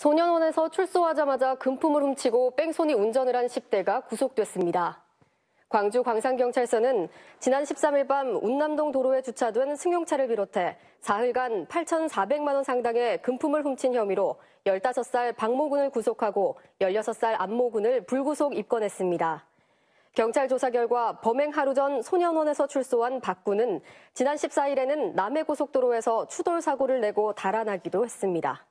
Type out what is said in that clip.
소년원에서 출소하자마자 금품을 훔치고 뺑소니 운전을 한 10대가 구속됐습니다. 광주 광산경찰서는 지난 13일 밤 운남동 도로에 주차된 승용차를 비롯해 사흘간 8,400만 원 상당의 금품을 훔친 혐의로 15살 박모군을 구속하고 16살 안모군을 불구속 입건했습니다. 경찰 조사 결과 범행 하루 전 소년원에서 출소한 박군은 지난 14일에는 남해 고속도로에서 추돌 사고를 내고 달아나기도 했습니다.